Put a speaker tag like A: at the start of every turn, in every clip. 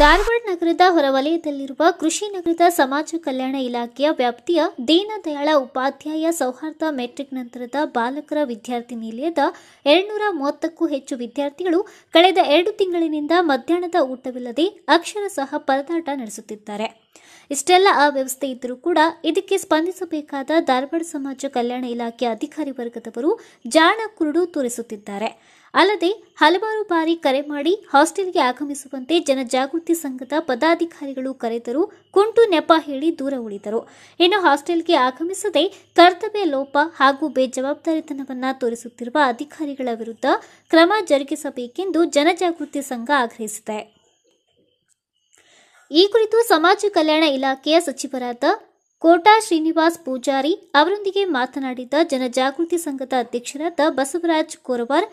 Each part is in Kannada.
A: ಧಾರವಾಡ ನಗರದ ಹೊರವಲಯದಲ್ಲಿರುವ ಕೃಷಿ ನಗರದ ಸಮಾಜ ಕಲ್ಯಾಣ ಇಲಾಖೆಯ ವ್ಯಾಪ್ತಿಯ ದೀನದಯಾಳ ಉಪಾಧ್ಯಾಯ ಸೌಹಾರ್ದ ಮೆಟ್ರಿಕ್ ನಂತರದ ಬಾಲಕರ ವಿದ್ಯಾರ್ಥಿ ನಿಲಯದ ಎರಡ್ನೂರ ಮೂವತ್ತಕ್ಕೂ ಹೆಚ್ಚು ವಿದ್ಯಾರ್ಥಿಗಳು ಕಳೆದ ಎರಡು ತಿಂಗಳಿನಿಂದ ಮಧ್ಯಾಹ್ನದ ಊಟವಿಲ್ಲದೆ ಅಕ್ಷರಶಃ ಪರದಾಟ ನಡೆಸುತ್ತಿದ್ದಾರೆ ಇಷ್ಟೆಲ್ಲ ಅವ್ಯವಸ್ಥೆ ಇದ್ದರೂ ಕೂಡ ಇದಕ್ಕೆ ಸ್ಪಂದಿಸಬೇಕಾದ ಧಾರವಾಡ ಸಮಾಜ ಕಲ್ಯಾಣ ಇಲಾಖೆ ಅಧಿಕಾರಿ ವರ್ಗದವರು ಜಾಣ ಕುರುಡು ತೋರಿಸುತ್ತಿದ್ದಾರೆ ಅಲ್ಲದೆ ಹಲವಾರು ಬಾರಿ ಕರೆ ಮಾಡಿ ಹಾಸ್ಟೆಲ್ಗೆ ಆಗಮಿಸುವಂತೆ ಜನಜಾಗೃತಿ ಸಂಘದ ಪದಾಧಿಕಾರಿಗಳು ಕರೆದರೂ ಕುಂಟು ನೆಪ ಹೇಳಿ ದೂರ ಉಳಿದರು ಇನ್ನು ಹಾಸ್ಟೆಲ್ಗೆ ಆಗಮಿಸದೆ ಕರ್ತವ್ಯ ಲೋಪ ಹಾಗೂ ಬೇಜವಾಬ್ದಾರಿತನವನ್ನು ತೋರಿಸುತ್ತಿರುವ ಅಧಿಕಾರಿಗಳ ವಿರುದ್ಧ ಕ್ರಮ ಜರುಗಿಸಬೇಕೆಂದು ಜನಜಾಗೃತಿ ಸಂಘ ಆಗ್ರಹಿಸಿದೆ ಈ ಕುರಿತು ಸಮಾಜ ಕಲ್ಯಾಣ ಇಲಾಖೆಯ ಸಚಿವರಾದ ಕೋಟಾ ಶ್ರೀನಿವಾಸ್ ಪೂಜಾರಿ ಅವರೊಂದಿಗೆ ಮಾತನಾಡಿದ ಜನಜಾಗೃತಿ ಸಂಘದ ಅಧ್ಯಕ್ಷರಾದ ಬಸವರಾಜ್ ಕೋರವಾರ್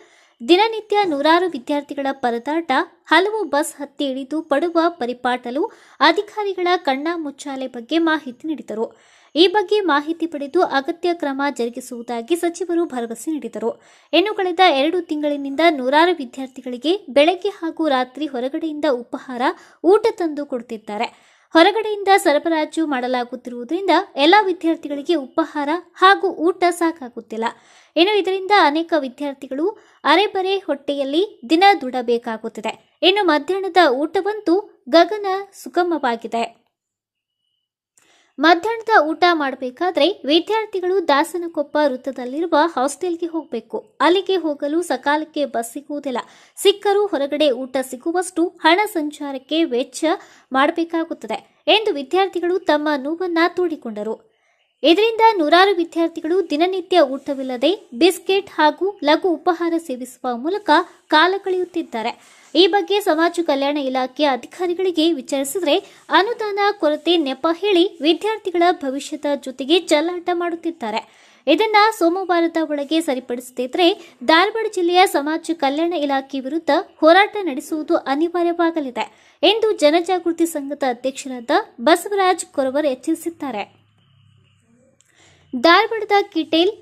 A: ದಿನನಿತ್ಯ ನೂರಾರು ವಿದ್ಯಾರ್ಥಿಗಳ ಪರದಾಟ ಹಲವು ಬಸ್ ಹತ್ತಿ ಇಳಿದು ಪಡುವ ಪರಿಪಾಟಲು ಅಧಿಕಾರಿಗಳ ಕಣ್ಣ ಮುಚ್ಚಾಲೆ ಬಗ್ಗೆ ಮಾಹಿತಿ ನೀಡಿದರು ಈ ಬಗ್ಗೆ ಮಾಹಿತಿ ಪಡೆದು ಅಗತ್ಯ ಕ್ರಮ ಜರುಗಿಸುವುದಾಗಿ ಸಚಿವರು ಭರವಸೆ ನೀಡಿದರು ಇನ್ನು ಕಳೆದ ಎರಡು ತಿಂಗಳಿನಿಂದ ನೂರಾರು ವಿದ್ಯಾರ್ಥಿಗಳಿಗೆ ಬೆಳಗ್ಗೆ ಹಾಗೂ ರಾತ್ರಿ ಹೊರಗಡೆಯಿಂದ ಉಪಹಾರ ಊಟ ತಂದು ಕೊಡುತ್ತಿದ್ದಾರೆ ಹೊರಗಡೆಯಿಂದ ಸರಬರಾಜು ಮಾಡಲಾಗುತ್ತಿರುವುದರಿಂದ ಎಲ್ಲ ವಿದ್ಯಾರ್ಥಿಗಳಿಗೆ ಉಪಹಾರ ಹಾಗೂ ಊಟ ಸಾಕಾಗುತ್ತಿಲ್ಲ ಇನ್ನು ಇದರಿಂದ ಅನೇಕ ವಿದ್ಯಾರ್ಥಿಗಳು ಅರೆಬರೆ ಹೊಟ್ಟೆಯಲ್ಲಿ ದಿನ ದುಡಬೇಕಾಗುತ್ತಿದೆ ಇನ್ನು ಮಧ್ಯಾಹ್ನದ ಊಟವಂತೂ ಗಗನ ಸುಗಮವಾಗಿದೆ ಮಧ್ಯಾಹ್ನದ ಊಟ ಮಾಡಬೇಕಾದ್ರೆ ವಿದ್ಯಾರ್ಥಿಗಳು ದಾಸನಕೊಪ್ಪ ವೃತ್ತದಲ್ಲಿರುವ ಹಾಸ್ಟೆಲ್ಗೆ ಹೋಗಬೇಕು ಅಲ್ಲಿಗೆ ಹೋಗಲು ಸಕಾಲಕ್ಕೆ ಬಸ್ ಸಿಗುವುದಿಲ್ಲ ಸಿಕ್ಕರೂ ಹೊರಗಡೆ ಊಟ ಸಿಗುವಷ್ಟು ಹಣ ಸಂಚಾರಕ್ಕೆ ವೆಚ್ಚ ಮಾಡಬೇಕಾಗುತ್ತದೆ ಎಂದು ವಿದ್ಯಾರ್ಥಿಗಳು ತಮ್ಮ ನೋವನ್ನು ತೋಡಿಕೊಂಡರು ಇದರಿಂದ ನೂರಾರು ವಿದ್ಯಾರ್ಥಿಗಳು ದಿನನಿತ್ಯ ಊಟವಿಲ್ಲದೆ ಬಿಸ್ಕೆಟ್ ಹಾಗೂ ಲಘು ಉಪಹಾರ ಸೇವಿಸುವ ಮೂಲಕ ಕಾಲ ಕಳೆಯುತ್ತಿದ್ದಾರೆ ಈ ಬಗ್ಗೆ ಸಮಾಜ ಕಲ್ಯಾಣ ಇಲಾಖೆಯ ಅಧಿಕಾರಿಗಳಿಗೆ ವಿಚಾರಿಸಿದರೆ ಅನುದಾನ ಕೊರತೆ ನೆಪ ಹೇಳಿ ವಿದ್ಯಾರ್ಥಿಗಳ ಭವಿಷ್ಯದ ಜೊತೆಗೆ ಚಲ್ಲಾಟ ಮಾಡುತ್ತಿದ್ದಾರೆ ಇದನ್ನ ಸೋಮವಾರದ ಒಳಗೆ ಸರಿಪಡಿಸದಿದ್ದರೆ ಧಾರವಾಡ ಜಿಲ್ಲೆಯ ಸಮಾಜ ಕಲ್ಯಾಣ ಇಲಾಖೆ ವಿರುದ್ಧ ಹೋರಾಟ ನಡೆಸುವುದು ಅನಿವಾರ್ಯವಾಗಲಿದೆ ಎಂದು ಜನಜಾಗೃತಿ ಸಂಘದ ಅಧ್ಯಕ್ಷರಾದ ಬಸವರಾಜ್ ಕೊರವರ್ ಎಚ್ಚರಿಸಿದ್ದಾರೆ ಧಾರವಾಡದ Kittel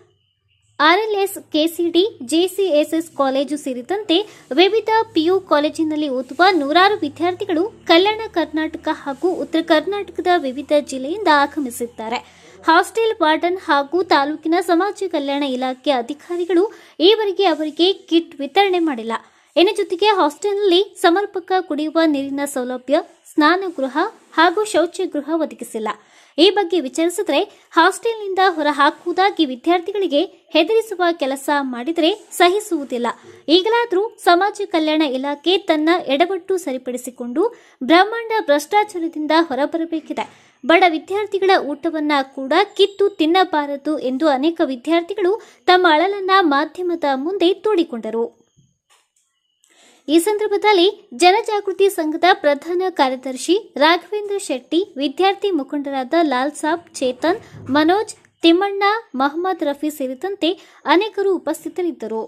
A: RLS KCD JCSS college ಸೇರಿದಂತೆ ವಿವಿಧ ಪಿಯು ಕಾಲೇಜಿನಲ್ಲಿ ಓದುವ ನೂರಾರು ವಿದ್ಯಾರ್ಥಿಗಳು ಕಲ್ಯಾಣ ಕರ್ನಾಟಕ ಹಾಗೂ ಉತ್ತರ ಕರ್ನಾಟಕದ ವಿವಿಧ ಜಿಲ್ಲೆಯಿಂದ ಆಗಮಿಸಿದ್ದಾರೆ ಹಾಸ್ಟೆಲ್ ವಾರ್ಡನ್ ಹಾಗೂ ತಾಲೂಕಿನ ಸಮಾಜ ಕಲ್ಯಾಣ ಇಲಾಖೆ ಅಧಿಕಾರಿಗಳು ಈವರೆಗೆ ಅವರಿಗೆ ಕಿಟ್ ವಿತರಣೆ ಮಾಡಿಲ್ಲ ಇನ್ನು ಜೊತೆಗೆ ಹಾಸ್ಟೆಲ್ನಲ್ಲಿ ಸಮರ್ಪಕ ಕುಡಿಯುವ ನೀರಿನ ಸೌಲಭ್ಯ ಸ್ನಾನಗೃಹ ಹಾಗೂ ಶೌಚಗೃಹ ಒದಗಿಸಿಲ್ಲ ಈ ಬಗ್ಗೆ ವಿಚಾರಿಸಿದರೆ ಹಾಸ್ಟೆಲ್ನಿಂದ ಹೊರ ಹಾಕುವುದಾಗಿ ವಿದ್ಯಾರ್ಥಿಗಳಿಗೆ ಹೆದರಿಸುವ ಕೆಲಸ ಮಾಡಿದರೆ ಸಹಿಸುವುದಿಲ್ಲ ಈಗಲಾದರೂ ಸಮಾಜ ಕಲ್ಯಾಣ ಇಲಾಖೆ ತನ್ನ ಎಡವಟ್ಟು ಸರಿಪಡಿಸಿಕೊಂಡು ಬ್ರಹ್ಮಾಂಡ ಭ್ರಷ್ಟಾಚಾರದಿಂದ ಹೊರಬರಬೇಕಿದೆ ಬಡ ವಿದ್ಯಾರ್ಥಿಗಳ ಊಟವನ್ನ ಕೂಡ ಕಿತ್ತು ತಿನ್ನಬಾರದು ಎಂದು ಅನೇಕ ವಿದ್ಯಾರ್ಥಿಗಳು ತಮ್ಮ ಅಳಲನ್ನ ಮಾಧ್ಯಮದ ಮುಂದೆ ತೋಡಿಕೊಂಡರು ಈ ಸಂದರ್ಭದಲ್ಲಿ ಜನಜಾಗೃತಿ ಸಂಘದ ಪ್ರಧಾನ ಕಾರ್ಯದರ್ಶಿ ರಾಘವೇಂದ್ರ ಶೆಟ್ಟಿ ವಿದ್ಯಾರ್ಥಿ ಮುಖಂಡರಾದ ಲಾಲ್ ಸಾಬ್ ಚೇತನ್ ಮನೋಜ್ ತಿಮ್ಮಣ್ಣ ಮಹಮ್ಮದ್ ರಫಿ ಸೇರಿದಂತೆ ಅನೇಕರು ಉಪಸ್ಥಿತರಿದ್ದರು